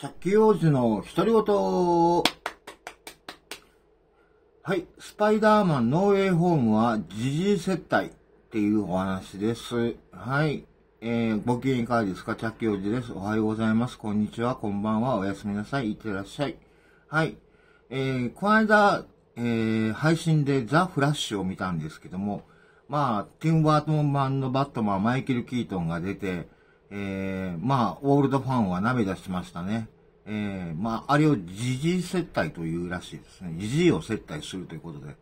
チャッキー王子の独り言。はい。スパイダーマンノーウェイホームは時事接待っていうお話です。はい。えー、ご機嫌いかがですかチャッキー王子です。おはようございます。こんにちは。こんばんは。おやすみなさい。いってらっしゃい。はい。えー、この間、えー、配信でザ・フラッシュを見たんですけども、まあ、ティンバートン版のバットマン、マイケル・キートンが出て、えー、まあ、オールドファンは涙しましたね。えー、まあ、あれをジジイ接待というらしいですね。ジジイを接待するということで。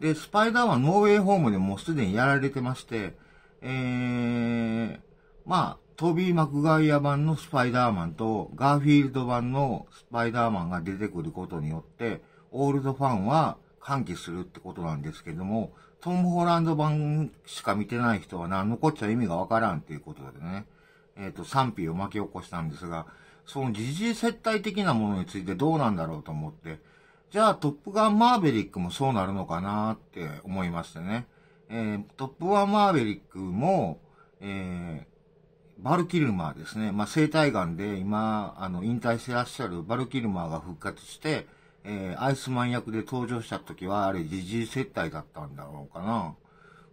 で、スパイダーマンノーウェイホームでもうすでにやられてまして、えー、まあ、トビー・マクガイア版のスパイダーマンとガーフィールド版のスパイダーマンが出てくることによって、オールドファンは歓喜するってことなんですけども、トム・ホランド版しか見てない人は何のこっちゃ意味がわからんっていうことでね。えっ、ー、と、賛否を巻き起こしたんですが、その時事接待的なものについてどうなんだろうと思って、じゃあトップガンマーベリックもそうなるのかなって思いましてね。えー、トップガンマーベリックも、えー、バルキルマーですね。まあ、生体癌で今、あの、引退してらっしゃるバルキルマーが復活して、えー、アイスマン役で登場した時は、あれ、時事接待だったんだろうかな。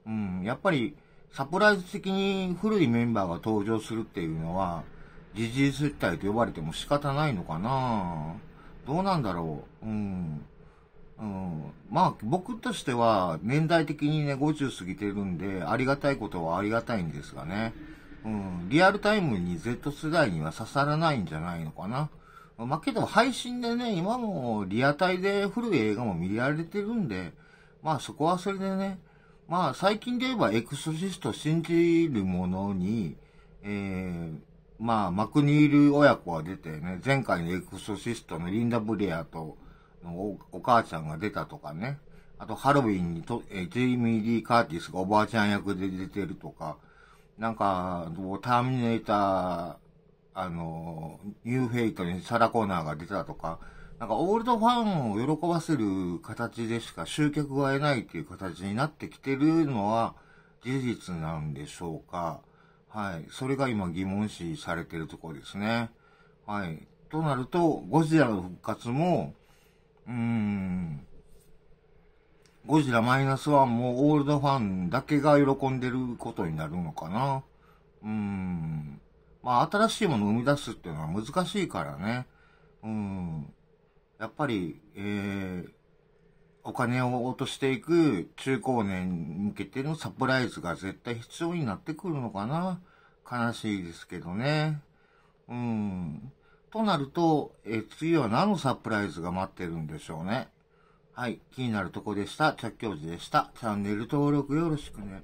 うん、やっぱり、サプライズ的に古いメンバーが登場するっていうのは、時事接待と呼ばれても仕方ないのかなどうなんだろううん。うん。まあ、僕としては、年代的にね、50過ぎてるんで、ありがたいことはありがたいんですがね。うん。リアルタイムに Z 世代には刺さらないんじゃないのかな。まあけど、配信でね、今もリアタイで古い映画も見られてるんで、まあそこはそれでね、まあ、最近で言えばエクソシスト信じるものに、えー、まあ、マクニール親子が出てね、前回のエクソシストのリンダ・ブレアとお、お母ちゃんが出たとかね、あとハロウィンにと、えー、ジェイミー・リー・カーティスがおばあちゃん役で出てるとか、なんか、ターミネーター、あの、ニューフェイトにサラ・コーナーが出たとか、なんかオールドファンを喜ばせる形でしか集客が得ないっていう形になってきてるのは事実なんでしょうか。はい。それが今疑問視されてるところですね。はい。となると、ゴジラの復活も、うーん、ゴジラマイナスワンもオールドファンだけが喜んでることになるのかな。うーん。まあ、新しいものを生み出すっていうのは難しいからね。やっぱり、えー、お金を落としていく中高年に向けてのサプライズが絶対必要になってくるのかな。悲しいですけどね。うん。となると、え次は何のサプライズが待ってるんでしょうね。はい。気になるとこでした。着教授でした。チャンネル登録よろしくね。